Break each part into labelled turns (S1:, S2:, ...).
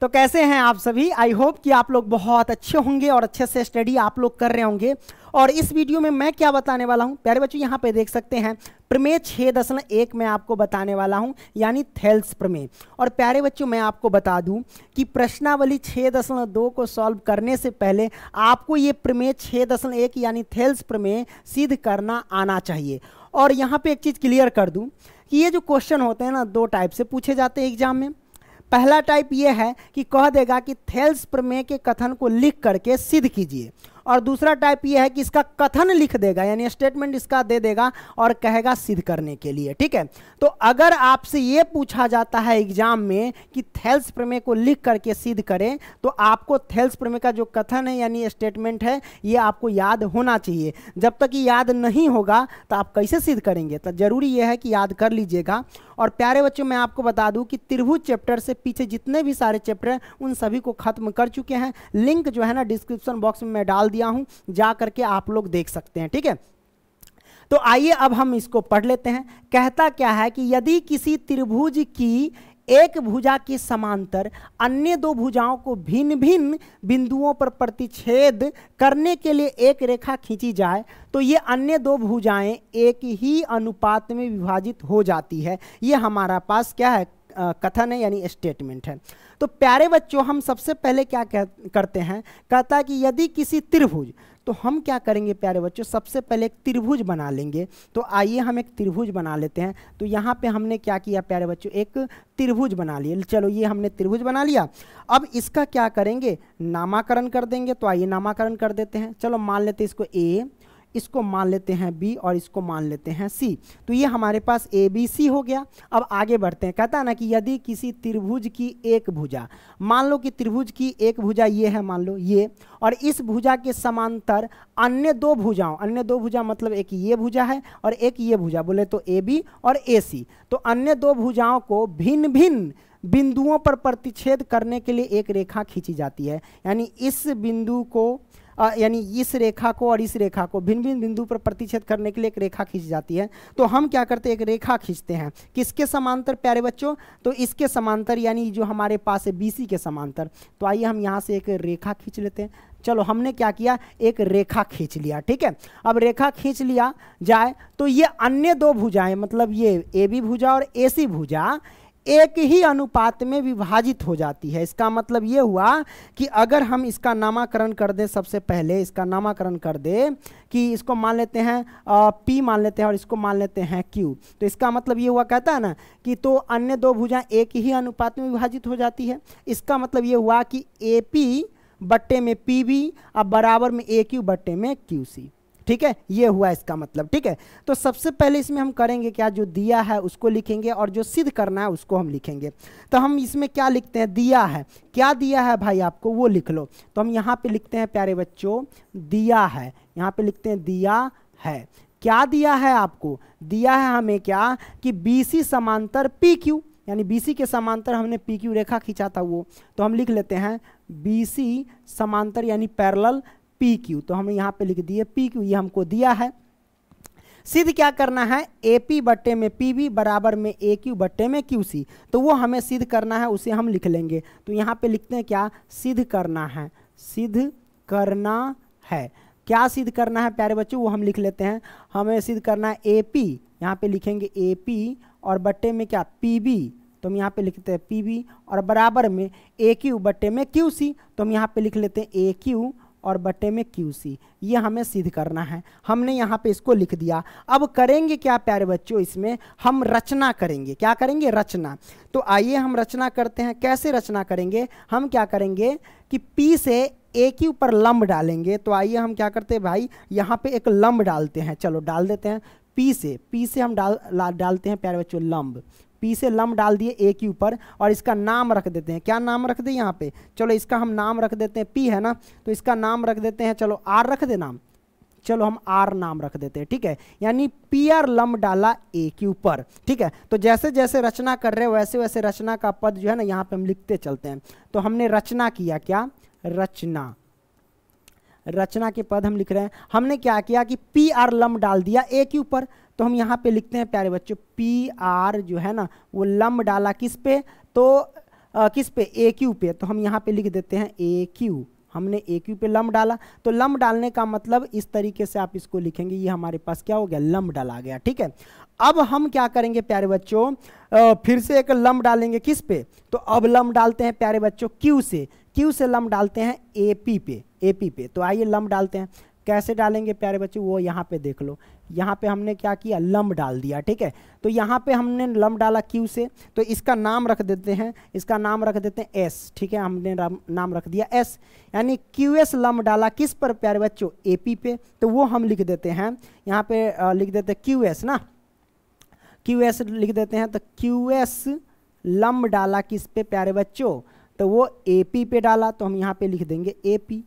S1: तो कैसे हैं आप सभी आई होप कि आप लोग बहुत अच्छे होंगे और अच्छे से स्टडी आप लोग कर रहे होंगे और इस वीडियो में मैं क्या बताने वाला हूं प्यारे बच्चों यहां पे देख सकते हैं प्रमेय छः दशमलव एक मैं आपको बताने वाला हूं यानी थेल्स प्रमेय और प्यारे बच्चों मैं आपको बता दूं कि प्रश्नावली छः दशमलव दो को सॉल्व करने से पहले आपको ये प्रमेय छः दशमलव एक यानी थेल्स प्रमेय सिद्ध करना आना चाहिए और यहाँ पर एक चीज़ क्लियर कर दूँ कि ये जो क्वेश्चन होते हैं ना दो टाइप से पूछे जाते हैं एग्जाम में पहला टाइप ये है कि कह देगा कि थेल्स प्रमेय के कथन को लिख करके सिद्ध कीजिए और दूसरा टाइप यह है कि इसका कथन लिख देगा यानी स्टेटमेंट इसका दे देगा और कहेगा सिद्ध करने के लिए ठीक है तो अगर आपसे ये पूछा जाता है एग्जाम में कि थेल्स प्रमेय को लिख करके सिद्ध करें तो आपको थेल्स प्रमेय का जो कथन है यानी स्टेटमेंट है ये आपको याद होना चाहिए जब तक ये याद नहीं होगा तो आप कैसे सिद्ध करेंगे तो जरूरी यह है कि याद कर लीजिएगा और प्यारे बच्चों मैं आपको बता दूं कि त्रिभुज चैप्टर से पीछे जितने भी सारे चैप्टर हैं उन सभी को खत्म कर चुके हैं लिंक जो है ना डिस्क्रिप्शन बॉक्स में मैं डाल दिया हूं जा करके आप लोग देख सकते हैं ठीक है तो आइए अब हम इसको पढ़ लेते हैं कहता क्या है कि यदि किसी त्रिभुज की एक भुजा के समांतर अन्य दो भुजाओं को भिन्न भिन्न बिंदुओं पर प्रतिच्छेद करने के लिए एक रेखा खींची जाए तो ये अन्य दो भुजाएं एक ही अनुपात में विभाजित हो जाती है ये हमारा पास क्या है कथन है यानी स्टेटमेंट है तो प्यारे बच्चों हम सबसे पहले क्या कह, करते हैं कहता है कि यदि किसी त्रिभुज तो हम क्या करेंगे प्यारे बच्चों सबसे पहले एक त्रिभुज बना लेंगे तो आइए हम एक त्रिभुज बना लेते हैं तो यहाँ पे हमने क्या किया प्यारे बच्चों एक त्रिभुज बना लिए चलो ये हमने त्रिभुज बना लिया अब इसका क्या करेंगे नामाकरण कर देंगे तो आइए नामाकरण कर देते हैं चलो मान लेते इसको ए इसको मान लेते हैं बी और इसको मान लेते हैं सी तो ये हमारे पास ए बी सी हो गया अब आगे बढ़ते हैं कहता है ना कि यदि किसी त्रिभुज की एक भुजा मान लो कि त्रिभुज की एक भुजा ये है मान लो ये और इस भुजा के समांतर अन्य दो भुजाओं अन्य दो भुजा मतलब एक ये भुजा है और एक ये भुजा बोले तो ए बी और ए सी तो अन्य दो भुजाओं को भिन्न भिन्न बिंदुओं पर प्रतिच्छेद करने के लिए एक रेखा खींची जाती है यानी इस बिंदु को यानी इस रेखा को और इस रेखा को भिन्न भिन्न बिंदु पर प्रतिच्छेद करने के लिए एक रेखा खींच जाती है तो हम क्या करते हैं एक रेखा खींचते हैं किसके समांतर प्यारे बच्चों तो इसके समांतर यानी जो हमारे पास है बी के समांतर तो आइए हम यहाँ से एक रेखा खींच लेते हैं चलो हमने क्या किया एक रेखा खींच लिया ठीक है अब रेखा खींच लिया जाए तो ये अन्य दो भुजाएं मतलब ये ए बी भुजा और ए सी भुजा एक ही अनुपात में विभाजित हो जाती है इसका मतलब ये हुआ कि अगर हम इसका नामाकरण कर दें सबसे पहले इसका नामाकरण कर दें कि इसको मान लेते हैं पी मान लेते हैं और इसको मान लेते हैं क्यू तो इसका मतलब ये हुआ कहता है ना कि तो अन्य दो भुजाएं एक ही अनुपात में विभाजित हो जाती है इसका मतलब ये हुआ कि ए पी बट्टे में पी बी अब बराबर में ए क्यू बट्टे में क्यू सी ठीक है ये हुआ इसका मतलब ठीक है तो सबसे पहले इसमें हम करेंगे क्या जो दिया है उसको लिखेंगे और जो सिद्ध करना है उसको हम लिखेंगे तो हम इसमें क्या लिखते हैं दिया है क्या दिया है भाई आपको वो लिख लो तो हम यहाँ पे लिखते हैं प्यारे बच्चों दिया है यहाँ पे लिखते हैं दिया है क्या दिया है आपको दिया है हमें क्या कि बी समांतर पी क्यू यानी बी के समांतर हमने पी क्यू रेखा खींचा था वो तो हम लिख लेते हैं बी समांतर यानी पैरल पी क्यू तो हम यहाँ पे लिख दिए पी क्यू ये हमको दिया है सिद्ध क्या करना है ए पी बट्टे में पी बी बराबर में ए क्यू बट्टे में क्यू सी तो वो हमें सिद्ध करना है उसे हम लिख लेंगे तो यहाँ पे लिखते हैं क्या सिद्ध करना है सिद्ध करना है क्या सिद्ध करना है प्यारे बच्चों वो हम लिख लेते हैं हमें सिद्ध करना है ए पी यहाँ पे लिखेंगे ए पी और बट्टे में क्या पी बी तो हम यहाँ पे लिखते हैं पी बी और बराबर में ए क्यू बट्टे में क्यू सी तो हम यहाँ पे लिख लेते हैं ए क्यू और बटे में क्यू सी ये हमें सिद्ध करना है हमने यहाँ पे इसको लिख दिया अब करेंगे क्या प्यारे बच्चों इसमें हम रचना करेंगे क्या करेंगे रचना तो आइए हम रचना करते हैं कैसे रचना करेंगे हम क्या करेंगे कि पी से ए के ऊपर लंब डालेंगे तो आइए हम क्या करते हैं भाई यहाँ पे एक लंब डालते हैं चलो डाल देते हैं पी से पी से हम डाल डालते हैं प्यारे बच्चों लंब पी से लम डाल दिए ए के ऊपर और इसका नाम रख देते हैं क्या नाम रख दे यहाँ पे चलो इसका हम नाम रख देते हैं पी है ना तो इसका नाम रख देते हैं चलो आर रख दे नाम चलो हम आर नाम रख देते हैं ठीक है यानी पी आर लम डाला ए के ऊपर ठीक है तो जैसे जैसे रचना कर रहे वैसे वैसे रचना का पद जो है ना यहाँ पे हम लिखते चलते हैं तो हमने रचना किया क्या रचना रचना के पद हम लिख रहे हैं हमने क्या किया कि पी आर लम डाल दिया ए के ऊपर तो हम यहाँ पे लिखते हैं प्यारे बच्चों पी आर जो है ना वो लम डाला किस पे तो आ, किस पे ए क्यू पे तो हम यहाँ पे लिख देते हैं ए क्यू हमने ए क्यू पे लम डाला तो लम डालने का मतलब इस तरीके से आप इसको लिखेंगे ये हमारे पास क्या हो गया लम डाला गया ठीक है अब हम क्या करेंगे प्यारे बच्चों फिर से एक लम डालेंगे किस पे तो अब लम डालते हैं प्यारे बच्चों क्यू से क्यू से लम डालते हैं ए पी पे ए पी पे तो आइए लम डालते हैं कैसे डालेंगे प्यारे बच्चे वो यहाँ पे देख लो यहाँ पे हमने क्या किया लम डाल दिया ठीक है तो यहाँ पे हमने लम डाला क्यू से तो इसका नाम रख देते हैं इसका नाम रख देते हैं एस ठीक है हमने नाम रख दिया एस यानी क्यू एस लम डाला किस पर प्यारे बच्चों ए पी पे तो वो हम लिख देते हैं यहाँ पे लिख देते हैं क्यू एस ना क्यू एस लिख देते हैं तो क्यू एस लम डाला किस पे प्यारे बच्चों तो वो ए पी पे डाला तो हम यहाँ पे लिख देंगे ए पी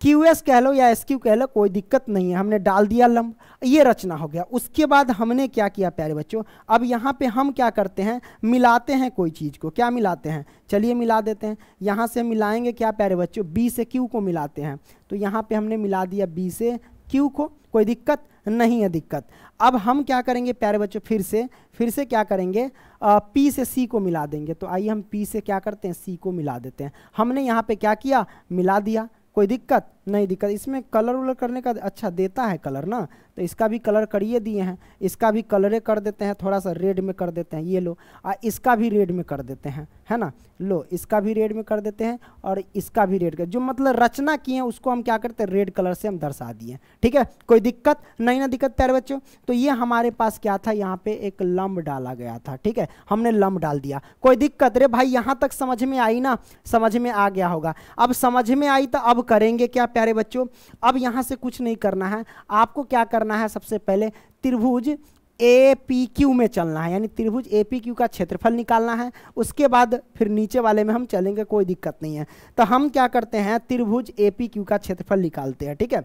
S1: क्यू एस कह लो या एस क्यू कह लो कोई दिक्कत नहीं है हमने डाल दिया लंब ये रचना हो गया उसके बाद हमने क्या किया प्यारे बच्चों अब यहाँ पे हम क्या करते हैं मिलाते हैं कोई चीज़ को क्या मिलाते हैं चलिए मिला देते हैं यहाँ से मिलाएंगे क्या प्यारे बच्चों बी से क्यू को मिलाते हैं तो यहाँ पे हमने मिला दिया बी से क्यू को कोई दिक्कत नहीं है दिक्कत अब हम क्या करेंगे प्यारे बच्चों फिर से फिर से क्या करेंगे आ, पी से सी को मिला देंगे तो आइए हम पी से क्या करते हैं सी को मिला देते हैं हमने यहाँ पे क्या किया मिला दिया कोई दिक्कत नहीं दिक्कत इसमें कलर उलर करने का अच्छा देता है कलर ना तो इसका भी कलर करिए दिए हैं इसका भी कलरे कर देते हैं थोड़ा सा रेड में कर देते हैं ये लो और इसका भी रेड में कर देते हैं है ना लो इसका भी रेड में कर देते हैं और इसका भी रेड कर जो मतलब रचना किए हैं उसको हम क्या करते हैं रेड कलर से हम दर्शा दिए ठीक है कोई दिक्कत नहीं ना दिक्कत प्यारे बच्चों तो ये हमारे पास क्या था यहाँ पे एक लम्ब डाला गया था ठीक है हमने लम्ब डाल दिया कोई दिक्कत रे भाई यहाँ तक समझ में आई ना समझ में आ गया होगा अब समझ में आई तो अब करेंगे क्या प्यारे बच्चों अब यहाँ से कुछ नहीं करना है आपको क्या करना है सबसे पहले त्रिभुज ए पी क्यू में चलना है यानी त्रिभुज ए पी क्यू का क्षेत्रफल निकालना है उसके बाद फिर नीचे वाले में हम चलेंगे कोई दिक्कत नहीं है तो हम क्या करते हैं त्रिभुज ए पी क्यू का क्षेत्रफल निकालते हैं ठीक है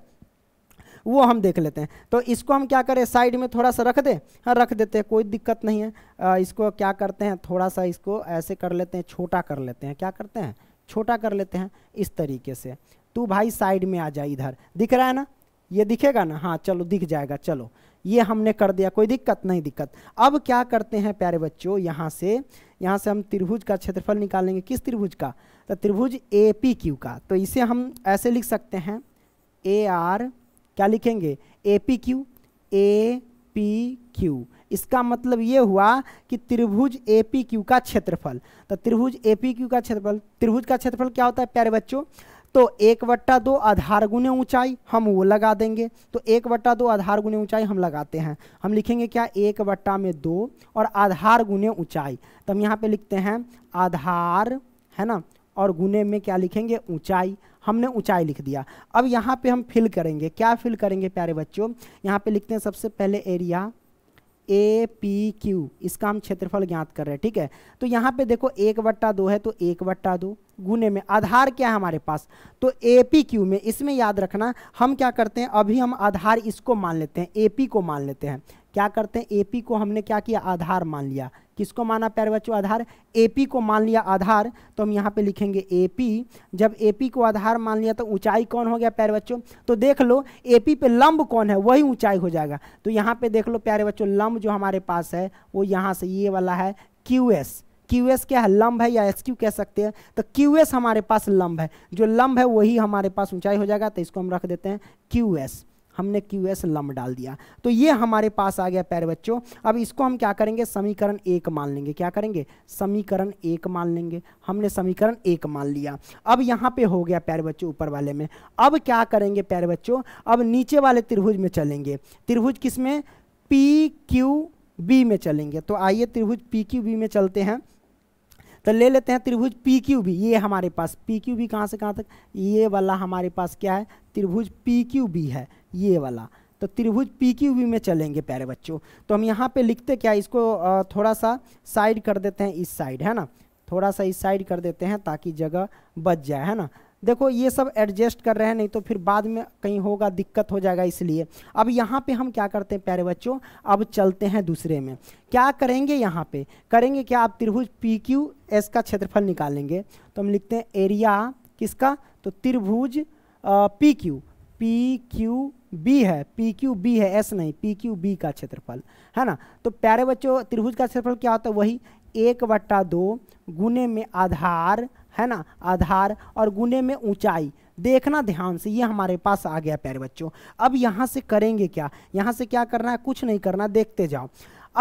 S1: वो हम देख लेते हैं तो इसको हम क्या करें साइड में थोड़ा सा रख दे हाँ रख देते हैं कोई दिक्कत नहीं है आ, इसको क्या करते हैं थोड़ा सा इसको ऐसे कर लेते हैं छोटा कर लेते हैं क्या करते हैं छोटा कर लेते हैं इस तरीके से तू भाई साइड में आ जा इधर दिख रहा है ना ये दिखेगा ना हाँ चलो दिख जाएगा चलो ये हमने कर दिया कोई दिक्कत नहीं दिक्कत अब क्या करते हैं प्यारे बच्चों यहाँ से यहाँ से हम त्रिभुज का क्षेत्रफल निकालेंगे किस त्रिभुज का तो त्रिभुज ए पी क्यू का तो इसे हम ऐसे लिख सकते हैं ए आर क्या लिखेंगे A P Q A P Q इसका मतलब ये हुआ कि त्रिभुज ए पी क्यू का क्षेत्रफल तो त्रिभुज ए पी क्यू का क्षेत्रफल त्रिभुज का क्षेत्रफल क्या होता है प्यारे बच्चों तो एक वट्टा दो आधार गुने ऊंचाई हम वो लगा देंगे तो एक वट्टा दो आधार गुने ऊंचाई हम लगाते हैं हम लिखेंगे क्या एक वट्टा में दो और आधार गुने ऊंचाई तो हम यहाँ पे लिखते हैं आधार है ना और गुने में क्या लिखेंगे ऊंचाई हमने ऊंचाई लिख दिया अब यहाँ पे हम फिल करेंगे क्या फिल करेंगे प्यारे बच्चों यहाँ पे लिखते हैं सबसे पहले एरिया ए पी क्यू इसका हम क्षेत्रफल ज्ञात कर रहे हैं ठीक है तो यहाँ पे देखो एक बट्टा दो है तो एक बट्टा दो गुने में आधार क्या है हमारे पास तो ए पी क्यू में इसमें याद रखना हम क्या करते हैं अभी हम आधार इसको मान लेते हैं ए पी को मान लेते हैं क्या करते हैं एपी को हमने क्या किया आधार मान लिया किसको माना प्यारे बच्चों आधार एपी को मान लिया आधार तो हम यहाँ पे लिखेंगे एपी जब एपी को आधार मान लिया तो ऊंचाई कौन हो गया प्यारे बच्चों तो देख लो एपी पे लंब कौन है वही ऊंचाई हो जाएगा तो यहाँ पे देख लो प्यारे बच्चों लंब जो हमारे पास है वो यहाँ से ये वाला है क्यू एस क्यू एस क्या है लंब है या एस क्यू कह सकते हैं तो क्यू एस हमारे पास लंब है जो लंब है वही हमारे पास ऊंचाई हो जाएगा तो इसको हम रख देते हैं क्यू एस हमने क्यू एस लम डाल दिया तो ये हमारे पास आ गया पैर बच्चों अब इसको हम क्या करेंगे समीकरण एक मान लेंगे क्या करेंगे समीकरण एक मान लेंगे हमने समीकरण एक मान लिया अब यहाँ पे हो गया पैर बच्चों ऊपर वाले में अब क्या करेंगे पैर बच्चों अब नीचे वाले त्रिभुज में चलेंगे त्रिभुज किस में पी क्यू बी में चलेंगे तो आइए त्रिभुज पी क्यू बी में चलते हैं तो ले लेते हैं त्रिभुज पी क्यू बी ये हमारे पास पी क्यू बी कहाँ से कहाँ तक ये वाला हमारे पास क्या है त्रिभुज पी क्यू बी है ये वाला तो त्रिभुज पी क्यू वी में चलेंगे प्यारे बच्चों तो हम यहाँ पे लिखते क्या इसको थोड़ा सा साइड कर देते हैं इस साइड है ना थोड़ा सा इस साइड कर देते हैं ताकि जगह बच जाए है ना देखो ये सब एडजस्ट कर रहे हैं नहीं तो फिर बाद में कहीं होगा दिक्कत हो जाएगा इसलिए अब यहाँ पे हम क्या करते हैं प्यारे बच्चों अब चलते हैं दूसरे में क्या करेंगे यहाँ पे करेंगे क्या आप त्रिभुज पी क्यू एस का क्षेत्रफल निकालेंगे तो हम लिखते हैं एरिया किसका तो त्रिभुज P Q P Q B है पी क्यू बी है एस नहीं पी क्यू बी का क्षेत्रफल है ना तो प्यारे बच्चों त्रिभुज का क्षेत्रफल क्या होता है वही एक बट्टा दो गुने में आधार है ना आधार और गुने में ऊंचाई देखना ध्यान से ये हमारे पास आ गया प्यारे बच्चों अब यहाँ से करेंगे क्या यहाँ से क्या करना है कुछ नहीं करना देखते जाओ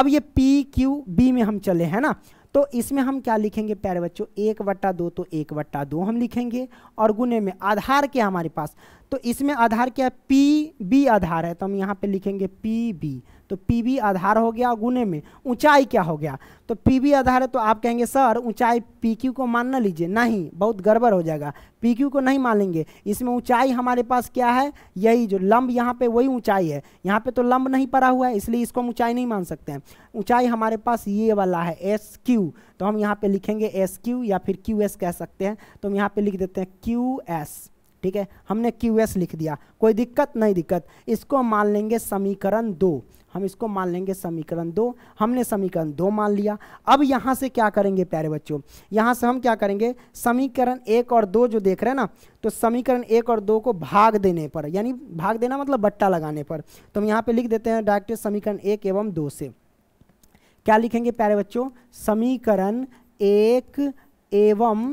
S1: अब ये पी क्यू बी में हम चले हैं ना तो इसमें हम क्या लिखेंगे प्यारे बच्चों एक वट्टा दो तो एक वट्टा दो हम लिखेंगे और गुने में आधार क्या हमारे पास तो इसमें आधार क्या है पी बी आधार है तो हम यहाँ पे लिखेंगे पी बी तो पी आधार हो गया गुने में ऊंचाई क्या हो गया तो पी आधार है तो आप कहेंगे सर ऊंचाई पी क्यू को मान ना लीजिए नहीं बहुत गड़बड़ हो जाएगा पी क्यू को नहीं मान लेंगे इसमें ऊंचाई हमारे पास क्या है यही जो लंब यहाँ पे वही ऊंचाई है यहाँ पे तो लंब नहीं पड़ा हुआ है इसलिए इसको हम ऊंचाई नहीं मान सकते हैं ऊंचाई हमारे पास ये वाला है एस क्यू तो हम यहाँ पे लिखेंगे एस क्यू या फिर क्यू एस कह सकते हैं तो हम यहाँ पे लिख देते हैं क्यू एस ठीक है हमने क्यू एस लिख दिया कोई दिक्कत नहीं दिक्कत इसको मान लेंगे समीकरण दो हम इसको मान लेंगे समीकरण दो हमने समीकरण दो मान लिया अब यहाँ से क्या करेंगे प्यारे बच्चों यहाँ से हम क्या करेंगे समीकरण एक और दो जो देख रहे हैं ना तो समीकरण एक और दो को भाग देने पर यानी भाग देना मतलब बट्टा लगाने पर तो हम यहाँ पर लिख देते हैं डायरेक्ट समीकरण एक एवं दो से क्या लिखेंगे प्यारे बच्चों समीकरण एक एवं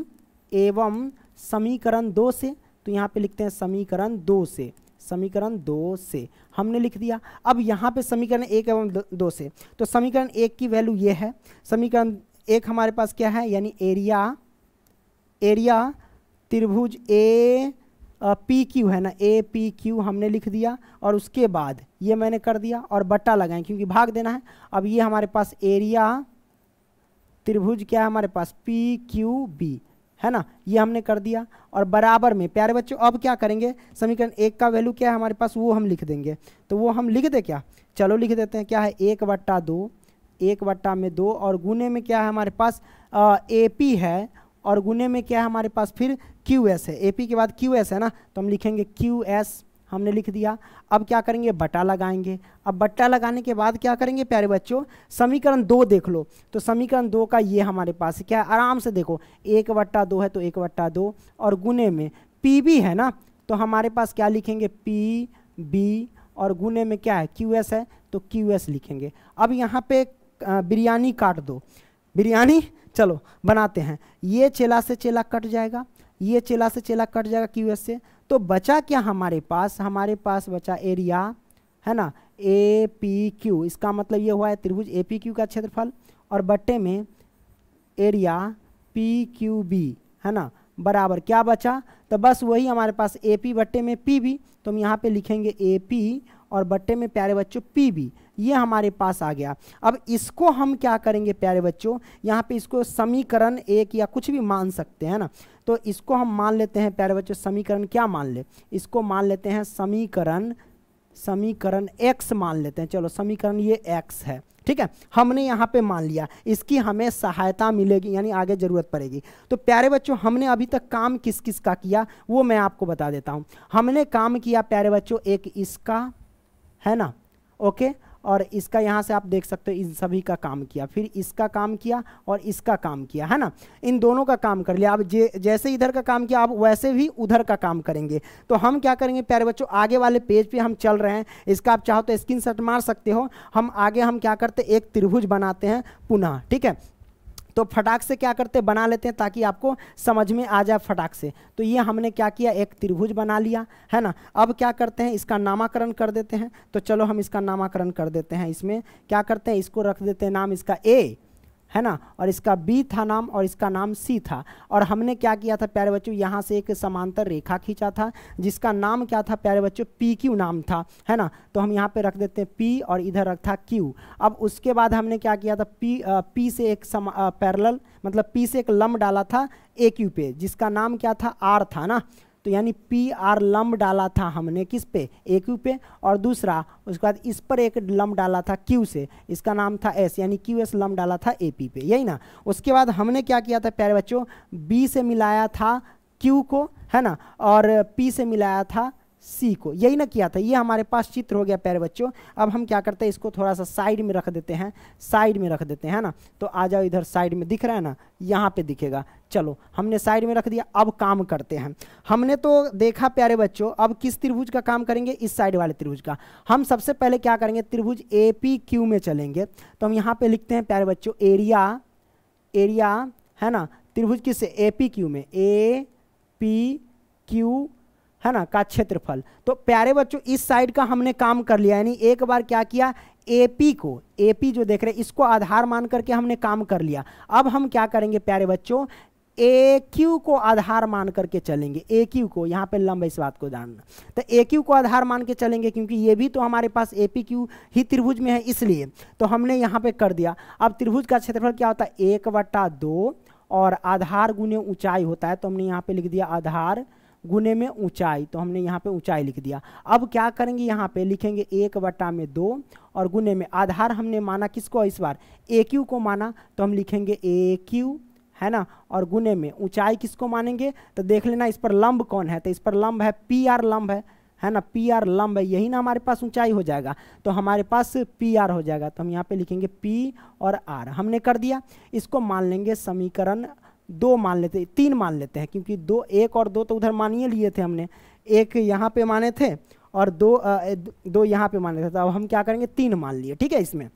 S1: एवं समीकरण दो से तो यहाँ पे लिखते हैं समीकरण दो से समीकरण दो से हमने लिख दिया अब यहाँ पे समीकरण एक एवं दो से तो समीकरण एक की वैल्यू ये है समीकरण एक हमारे पास क्या है यानी एरिया एरिया त्रिभुज ए पी क्यू है ना ए पी क्यू हमने लिख दिया और उसके बाद ये मैंने कर दिया और बट्टा लगाए क्योंकि भाग देना है अब ये हमारे पास एरिया त्रिभुज क्या है हमारे पास पी क्यू बी है ना ये हमने कर दिया और बराबर में प्यारे बच्चों अब क्या करेंगे समीकरण एक का वैल्यू क्या है हमारे पास वो हम लिख देंगे तो वो हम लिख दे क्या चलो लिख देते हैं क्या है एक बट्टा दो एक बट्टा में दो और गुने में क्या है हमारे पास ए पी है और गुने में क्या है हमारे पास फिर क्यू एस है ए पी के बाद क्यू एस है ना तो हम लिखेंगे क्यू एस हमने लिख दिया अब क्या करेंगे बटा लगाएंगे अब बट्टा लगाने के बाद क्या करेंगे प्यारे बच्चों समीकरण दो देख लो तो समीकरण दो का ये हमारे पास क्या है आराम से देखो एक बट्टा दो है तो एक बट्टा दो और गुने में पी बी है ना तो हमारे पास क्या लिखेंगे पी बी और गुने में क्या है क्यू एस है तो क्यू एस लिखेंगे अब यहाँ पे बिरयानी काट दो बिरयानी चलो बनाते हैं ये चेला से चेला कट जाएगा ये चेला से चेला कट जाएगा क्यू एस से तो बचा क्या हमारे पास हमारे पास बचा एरिया है ना ए पी क्यू इसका मतलब ये हुआ है त्रिभुज ए पी क्यू का क्षेत्रफल और बट्टे में एरिया पी क्यू बी है ना बराबर क्या बचा तो बस वही हमारे पास ए पी बट्टे में पी बी तो हम यहाँ पे लिखेंगे ए पी और बट्टे में प्यारे बच्चों पी बी ये हमारे पास आ गया अब इसको हम क्या करेंगे प्यारे बच्चों यहाँ पे इसको समीकरण एक या कुछ भी मान सकते हैं ना तो इसको हम मान लेते हैं प्यारे बच्चों समीकरण क्या मान ले इसको मान लेते हैं समीकरण समीकरण x मान लेते हैं चलो समीकरण ये x है ठीक है हमने यहाँ पे मान लिया इसकी हमें सहायता मिलेगी यानी आगे ज़रूरत पड़ेगी तो प्यारे बच्चों हमने अभी तक काम किस किस का किया वो मैं आपको बता देता हूँ हमने काम किया प्यारे बच्चों एक इसका है ना ओके और इसका यहाँ से आप देख सकते हो इन सभी का काम किया फिर इसका काम किया और इसका काम किया है ना इन दोनों का काम कर लिया आप जे जैसे इधर का काम किया आप वैसे भी उधर का काम करेंगे तो हम क्या करेंगे प्यारे बच्चों आगे वाले पेज पे हम चल रहे हैं इसका आप चाहो तो स्क्रीन मार सकते हो हम आगे हम क्या करते एक त्रिभुज बनाते हैं पुनः ठीक है तो फटाक से क्या करते हैं बना लेते हैं ताकि आपको समझ में आ जाए फटाक से तो ये हमने क्या किया एक त्रिभुज बना लिया है ना अब क्या करते हैं इसका नामाकरण कर देते हैं तो चलो हम इसका नामाकरण कर देते हैं इसमें क्या करते हैं इसको रख देते हैं नाम इसका ए है ना और इसका बी था नाम और इसका नाम सी था और हमने क्या किया था प्यारे बच्चों यहाँ से एक समांतर रेखा खींचा था जिसका नाम क्या था प्यारे बच्चों पी क्यू नाम था है ना तो हम यहाँ पे रख देते हैं पी और इधर था क्यू अब उसके बाद हमने क्या किया था पी आ, पी से एक सम पैरल मतलब पी से एक लम डाला था ए क्यू पे जिसका नाम क्या था आर था ना तो यानी पी आर लम्ब डाला था हमने किस पे ए क्यू पे और दूसरा उसके बाद इस पर एक लम्ब डाला था क्यू से इसका नाम था एस यानी क्यू एस लम्ब डाला था ए पी पे यही ना उसके बाद हमने क्या किया था प्यारे बच्चों बी से मिलाया था क्यू को है ना और पी से मिलाया था सी को यही ना किया था ये हमारे पास चित्र हो गया प्यारे बच्चों अब हम क्या करते हैं इसको थोड़ा सा साइड में रख देते हैं साइड में रख देते हैं ना तो आ जाओ इधर साइड में दिख रहा है ना यहाँ पे दिखेगा चलो हमने साइड में रख दिया अब काम करते हैं हमने तो देखा प्यारे बच्चों अब किस त्रिभुज का काम करेंगे इस साइड वाले त्रिभुज का हम सबसे पहले क्या करेंगे त्रिभुज ए पी क्यू में चलेंगे तो हम यहाँ पर लिखते हैं प्यारे बच्चों एरिया एरिया है ना त्रिभुज किस ए पी क्यू में ए पी क्यू है ना का क्षेत्रफल तो प्यारे बच्चों इस साइड का हमने काम कर लिया यानी एक बार क्या किया एपी को एपी जो देख रहे हैं इसको आधार मान करके हमने काम कर लिया अब हम क्या करेंगे प्यारे बच्चों ए क्यू को आधार मान करके चलेंगे ए क्यू को यहाँ पे लंबे इस बात को जानना तो ए क्यू को आधार मान के चलेंगे क्योंकि ये भी तो हमारे पास ए पी क्यू ही त्रिभुज में है इसलिए तो हमने यहाँ पे कर दिया अब त्रिभुज का क्षेत्रफल क्या होता है एक बट्टा दो और आधार गुने ऊंचाई होता है तो हमने यहाँ पे लिख दिया आधार गुने में ऊंचाई तो हमने यहाँ पे ऊंचाई लिख दिया अब क्या करेंगे यहाँ पे लिखेंगे एक बटा में दो और गुने में आधार हमने माना किसको इस बार ए क्यू को माना तो हम लिखेंगे ए क्यू है ना और गुने में ऊंचाई किसको मानेंगे तो देख लेना इस पर लंब कौन है तो इस पर लंब है पी आर लंब है है ना पी आर लंब है यही ना हमारे पास ऊंचाई हो जाएगा तो हमारे पास पी आर हो जाएगा तो हम यहाँ पे लिखेंगे पी और आर हमने कर दिया इसको मान लेंगे समीकरण दो मान लेते तीन मान लेते हैं क्योंकि दो एक और दो तो उधर मानिए लिए थे हमने एक यहाँ पे माने थे और दो दो यहाँ पे माने थे तो अब हम क्या करेंगे तीन मान लिए ठीक है इसमें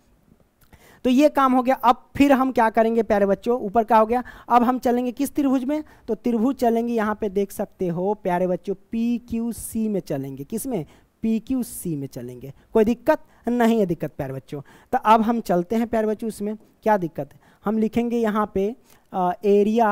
S1: तो ये काम हो गया अब फिर हम क्या करेंगे प्यारे बच्चों ऊपर क्या हो गया अब हम चलेंगे किस त्रिभुज में तो त्रिभुज चलेंगे यहाँ पे देख सकते हो प्यारे बच्चों पी क्यू सी में चलेंगे किस में पी क्यू सी में चलेंगे कोई दिक्कत नहीं है दिक्कत प्यारे बच्चों तो अब हम चलते हैं प्यारे बच्चों इसमें क्या दिक्कत है हम लिखेंगे यहाँ पे एरिया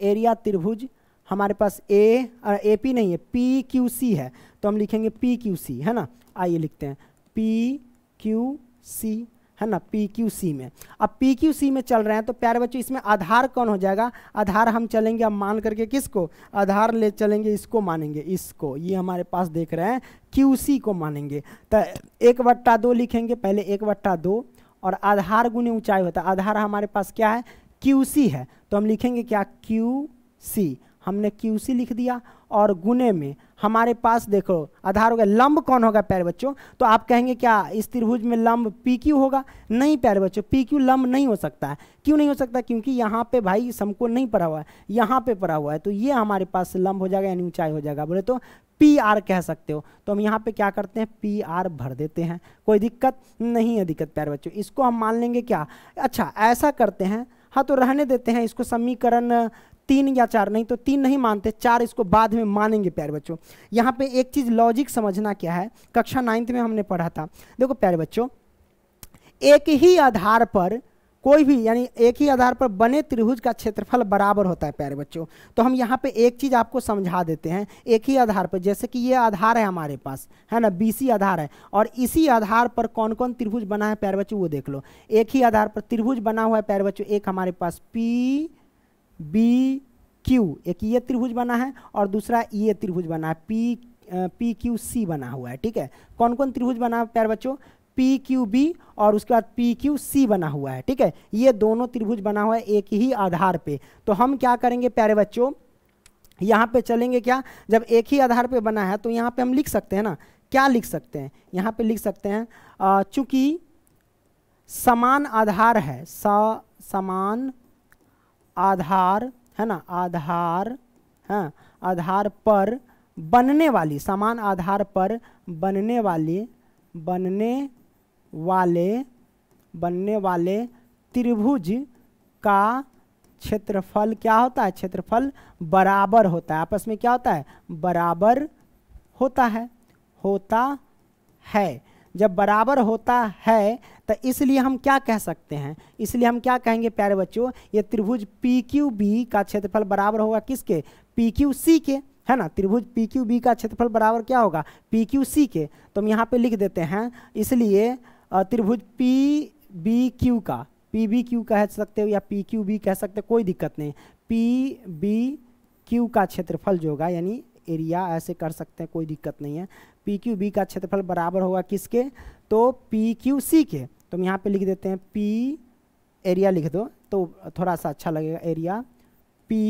S1: एरिया त्रिभुज हमारे पास ए ए पी नहीं है पी क्यू सी है तो हम लिखेंगे पी क्यू सी है ना आइए लिखते हैं पी क्यू सी है ना पी क्यू सी में अब पी क्यू सी में चल रहे हैं तो प्यारे बच्चों इसमें आधार कौन हो जाएगा आधार हम चलेंगे अब मान करके किसको आधार ले चलेंगे इसको मानेंगे इसको ये हमारे पास देख रहे हैं क्यू सी को मानेंगे तो एक वट्टा दो लिखेंगे पहले एक वट्टा दो और आधार गुने ऊंचाई होता है आधार हमारे पास क्या है QC है तो हम लिखेंगे क्या QC हमने QC लिख दिया और गुने में हमारे पास देखो आधार होगा लंब कौन होगा प्यारे बच्चों तो आप कहेंगे क्या इस त्रिभुज में लंब PQ होगा नहीं प्यारे बच्चों PQ लंब नहीं हो सकता है क्यों नहीं हो सकता क्योंकि यहाँ पे भाई समको नहीं पड़ा हुआ है यहाँ पे पड़ा हुआ है तो ये हमारे पास लंब हो जाएगा यानी ऊंचाई हो जाएगा बोले तो पी आर कह सकते हो तो हम यहाँ पे क्या करते हैं पी आर भर देते हैं कोई दिक्कत नहीं है दिक्कत प्यारे बच्चों इसको हम मान लेंगे क्या अच्छा ऐसा करते हैं हाँ तो रहने देते हैं इसको समीकरण तीन या चार नहीं तो तीन नहीं मानते चार इसको बाद में मानेंगे प्यारे बच्चों यहाँ पे एक चीज़ लॉजिक समझना क्या है कक्षा नाइन्थ में हमने पढ़ा था देखो प्यारे बच्चों एक ही आधार पर कोई भी यानी एक ही आधार पर बने त्रिभुज का क्षेत्रफल बराबर होता है प्यारे बच्चों तो हम यहाँ पे एक चीज़ आपको समझा देते हैं एक ही आधार पर जैसे कि ये आधार है हमारे पास है ना बीसी आधार है और इसी आधार पर कौन कौन त्रिभुज बना है प्यारे बच्चों वो देख लो एक ही आधार पर त्रिभुज बना हुआ है प्यारे बच्चों एक हमारे पास पी बी क्यू एक ये त्रिभुज बना है और दूसरा ये त्रिभुज बना है पी पी क्यू सी बना हुआ है ठीक है कौन कौन त्रिभुज बना है प्यारे बच्चों पी क्यू बी और उसके बाद पी क्यू सी बना हुआ है ठीक है ये दोनों त्रिभुज बना हुआ है एक ही आधार पे तो हम क्या करेंगे प्यारे बच्चों यहाँ पे चलेंगे क्या जब एक ही आधार पे बना है तो यहाँ पे हम लिख सकते हैं ना क्या लिख सकते हैं यहाँ पे लिख सकते हैं चूंकि समान आधार है स समान आधार है ना आधार है हाँ, आधार पर बनने वाली समान आधार पर बनने वाली बनने वाले बनने वाले त्रिभुज का क्षेत्रफल क्या होता है क्षेत्रफल बराबर होता है आपस में क्या होता है बराबर होता है होता है जब बराबर होता है तो इसलिए हम क्या कह सकते हैं इसलिए हम क्या कहेंगे प्यारे बच्चों ये त्रिभुज पी क्यू बी का क्षेत्रफल बराबर होगा किसके पी क्यू सी के है ना त्रिभुज पी क्यू बी का क्षेत्रफल बराबर क्या होगा पी क्यू सी के तो हम यहाँ पे लिख देते हैं इसलिए त्रिभुज पी बी क्यू का पी बी क्यू कह सकते हो या पी क्यू बी कह सकते हो कोई दिक्कत नहीं पी बी क्यू का क्षेत्रफल जो होगा यानी एरिया ऐसे कर सकते हैं कोई दिक्कत नहीं है पी क्यू बी का क्षेत्रफल बराबर होगा किसके तो पी क्यू सी के तो हम यहाँ पे लिख देते हैं पी एरिया लिख दो तो थोड़ा सा अच्छा लगेगा एरिया पी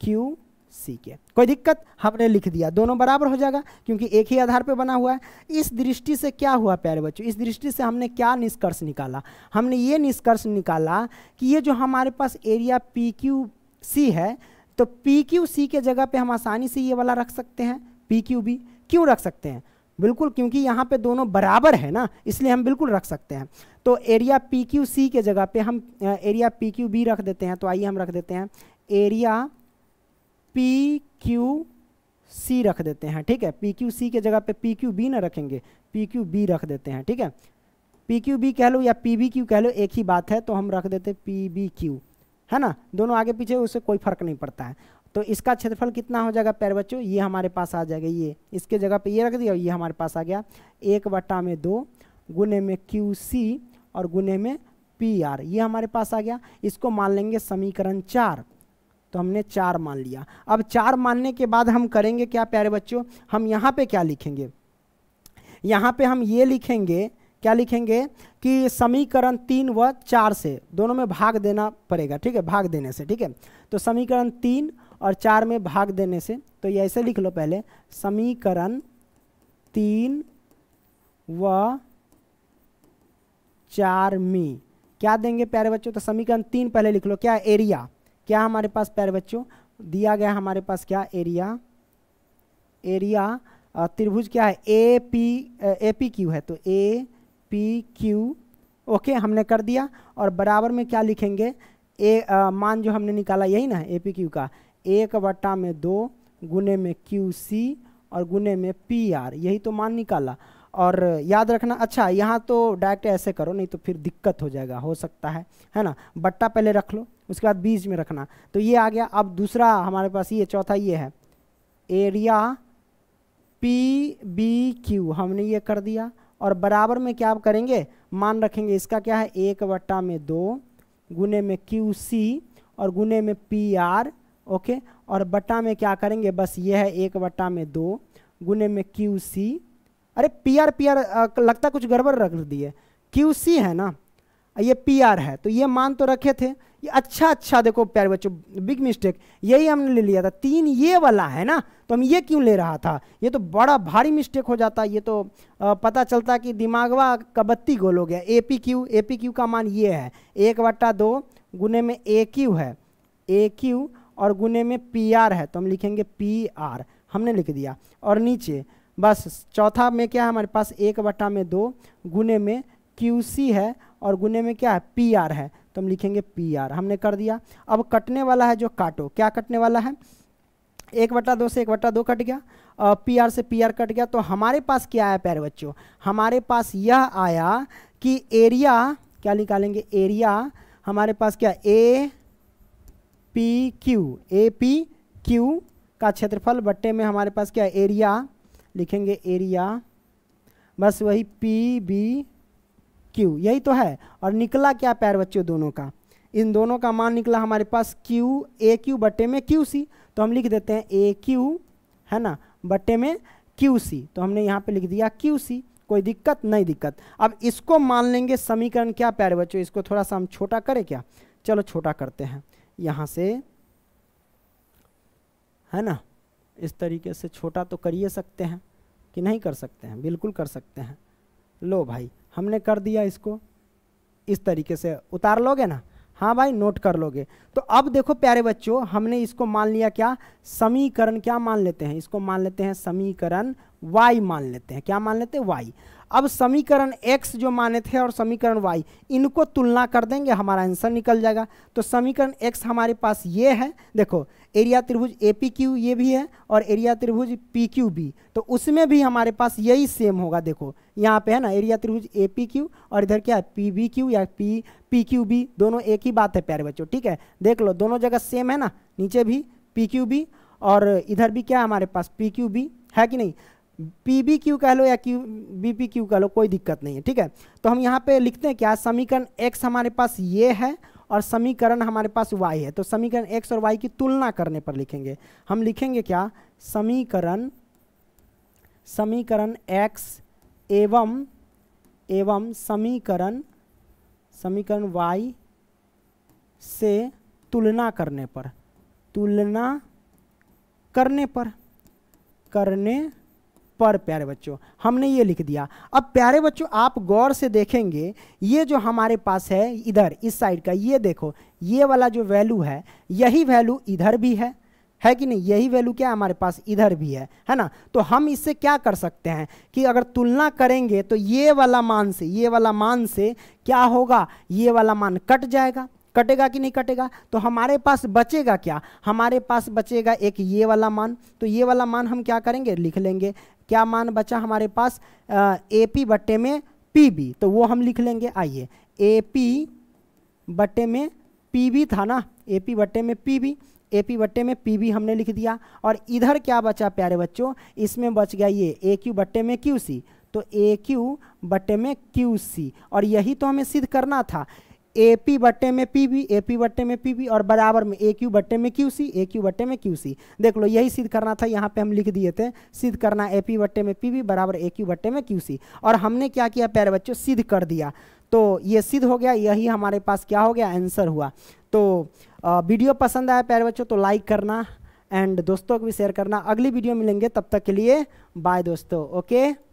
S1: क्यू सी के कोई दिक्कत हमने लिख दिया दोनों बराबर हो जाएगा क्योंकि एक ही आधार पर बना हुआ है इस दृष्टि से क्या हुआ प्यारे बच्चों इस दृष्टि से हमने क्या निष्कर्ष निकाला हमने ये निष्कर्ष निकाला कि ये जो हमारे पास एरिया पी क्यू सी है तो पी क्यू सी के जगह पे हम आसानी से ये वाला रख सकते हैं पी क्यू बी क्यों रख सकते हैं बिल्कुल क्योंकि यहाँ पे दोनों बराबर है ना इसलिए हम बिल्कुल रख सकते हैं तो एरिया पी क्यू सी के जगह पे हम एरिया पी क्यू बी रख देते हैं तो आइए हम रख देते हैं एरिया पी क्यू सी रख देते हैं ठीक है पी क्यू सी के जगह पे पी क्यू बी ना रखेंगे पी क्यू बी रख देते हैं ठीक है पी क्यू बी कह लो या पी बी क्यू कह लो एक ही बात है तो हम रख देते हैं पी बी क्यू है ना दोनों आगे पीछे उससे कोई फर्क नहीं पड़ता है तो इसका क्षेत्रफल कितना हो जाएगा पैर बच्चों ये हमारे पास आ जाएगा ये इसके जगह पे ये रख दिया ये हमारे पास आ गया एक बट्टा में दो गुने में क्यू सी और गुने में पी आर ये हमारे पास आ गया इसको मान लेंगे समीकरण चार तो हमने चार मान लिया अब चार मानने के बाद हम करेंगे क्या प्यारे बच्चों हम यहाँ पे क्या लिखेंगे यहाँ पे हम ये लिखेंगे क्या लिखेंगे कि समीकरण तीन व चार से दोनों में भाग देना पड़ेगा ठीक है भाग देने से ठीक है तो समीकरण तीन और चार में भाग देने से तो ये ऐसे लिख लो पहले समीकरण तीन व चार मी क्या देंगे प्यारे बच्चों तो समीकरण तीन पहले लिख लो क्या एरिया क्या हमारे पास पैर बच्चों दिया गया हमारे पास क्या एरिया एरिया त्रिभुज क्या है A P A P Q है तो ए पी क्यू ओके हमने कर दिया और बराबर में क्या लिखेंगे ए आ, मान जो हमने निकाला यही ना ए पी क्यू का एक बट्टा में दो गुने में क्यू सी और गुने में पी आर यही तो मान निकाला और याद रखना अच्छा यहाँ तो डायरेक्ट ऐसे करो नहीं तो फिर दिक्कत हो जाएगा हो सकता है है ना बट्टा पहले रख लो उसके बाद बीच में रखना तो ये आ गया अब दूसरा हमारे पास ये चौथा ये है एरिया पी बी क्यू हमने ये कर दिया और बराबर में क्या आप करेंगे मान रखेंगे इसका क्या है एक वट्टा में दो गुने में क्यू सी और गुने में पी आर ओके और बट्टा में क्या करेंगे बस ये है एक बट्टा में दो गुने में क्यू सी अरे पी आर पी आर लगता कुछ गड़बड़ रख दिए क्यू सी है ना ये पी आर है तो ये मान तो रखे थे ये अच्छा अच्छा देखो प्यारे बच्चों बिग मिस्टेक यही हमने ले लिया था तीन ये वाला है ना तो हम ये क्यों ले रहा था ये तो बड़ा भारी मिस्टेक हो जाता ये तो आ, पता चलता कि दिमागवा कबत्ती गोल हो गया A P Q A P Q का मान ये है एक वट्टा दो गुने में ए क्यू है ए क्यू और गुने में पी आर है तो हम लिखेंगे पी आर हमने लिख दिया और नीचे बस चौथा में क्या है हमारे पास एक बट्टा में दो गुने में क्यू सी है और गुने में क्या है पी आर है तो हम लिखेंगे पी आर हमने कर दिया अब कटने वाला है जो काटो क्या कटने वाला है एक बटा दो से एक बटा दो कट गया पी आर से पी आर कट गया तो हमारे पास क्या आया प्यारे बच्चों हमारे पास यह आया कि एरिया क्या निकालेंगे एरिया हमारे पास क्या A P Q A P Q का क्षेत्रफल बट्टे में हमारे पास क्या एरिया लिखेंगे एरिया बस वही पी बी क्यू यही तो है और निकला क्या पैर बच्चों दोनों का इन दोनों का मान निकला हमारे पास क्यू ए क्यू बट्टे में क्यू सी तो हम लिख देते हैं ए क्यू है ना बट्टे में क्यू सी तो हमने यहाँ पे लिख दिया क्यू सी कोई दिक्कत नहीं दिक्कत अब इसको मान लेंगे समीकरण क्या प्यार बच्चों इसको थोड़ा सा हम छोटा करें क्या चलो छोटा करते हैं यहाँ से है ना इस तरीके से छोटा तो कर ही सकते हैं कि नहीं कर सकते हैं बिल्कुल कर सकते हैं लो भाई हमने कर दिया इसको इस तरीके से उतार लोगे ना हाँ भाई नोट कर लोगे तो अब देखो प्यारे बच्चों हमने इसको मान लिया क्या समीकरण क्या मान लेते हैं इसको मान लेते हैं समीकरण वाई मान लेते हैं क्या मान लेते हैं वाई अब समीकरण x जो माने थे और समीकरण y इनको तुलना कर देंगे हमारा आंसर निकल जाएगा तो समीकरण x हमारे पास ये है देखो एरिया त्रिभुज ए पी क्यू ये भी है और एरिया त्रिभुज पी क्यू भी तो उसमें भी हमारे पास यही सेम होगा देखो यहाँ पे है ना एरिया त्रिभुज ए पी क्यू और इधर क्या है पी बी क्यू या पी पी क्यू बी दोनों एक ही बात है प्यारे बच्चों ठीक है देख लो दोनों जगह सेम है ना नीचे भी पी क्यू बी और इधर भी क्या है हमारे पास पी क्यू बी है कि नहीं बी क्यू कह लो या क्यू बी क्यू कह लो कोई दिक्कत नहीं है ठीक है तो हम यहाँ पे लिखते हैं क्या समीकरण एक्स हमारे पास ये है और समीकरण हमारे पास वाई है तो समीकरण एक्स और वाई की तुलना करने पर लिखेंगे हम लिखेंगे क्या समीकरण समीकरण एक्स एवं एवं समीकरण समीकरण वाई से तुलना करने पर तुलना करने पर करने पर प्यारे बच्चों हमने ये लिख दिया अब प्यारे बच्चों आप गौर से देखेंगे ये जो हमारे पास है इधर इस साइड का ये देखो ये वाला जो वैल्यू है यही वैल्यू इधर भी है है कि नहीं यही वैल्यू क्या हमारे पास इधर भी है है ना तो हम इससे क्या कर सकते हैं कि अगर तुलना करेंगे तो ये वाला मान से ये वाला मान से क्या होगा ये वाला मान कट जाएगा कटेगा कि नहीं कटेगा तो हमारे पास बचेगा क्या हमारे पास बचेगा एक ये वाला मान तो ये वाला मान हम क्या करेंगे लिख लेंगे क्या मान बचा हमारे पास ए पी बट्टे में पी बी तो वो हम लिख लेंगे आइए ए पी बट्टे में पी बी था ना ए पी बट्टे में पी बी ए पी बट्टे में पी बी हमने लिख दिया और इधर क्या बचा प्यारे बच्चों इसमें बच गया ये ए क्यू बट्टे में क्यू सी तो ए क्यू बट्टे में क्यू सी और यही तो हमें सिद्ध करना था ए पी बट्टे में पी बी ए पी बट्टे में पी बी और बराबर में ए क्यू बट्टे में क्यू सी ए क्यू बट्टे में क्यू सी देख लो यही सिद्ध करना था यहाँ पे हम लिख दिए थे सिद्ध करना ए पी बट्टे में पी बी बराबर ए क्यू बट्टे में क्यू सी और हमने क्या किया प्यारे बच्चों सिद्ध कर दिया तो ये सिद्ध हो गया यही हमारे पास क्या हो गया आंसर हुआ तो वीडियो पसंद आया प्यारे बच्चों तो लाइक करना एंड दोस्तों को भी शेयर करना अगली वीडियो मिलेंगे तब तक के लिए बाय दोस्तों ओके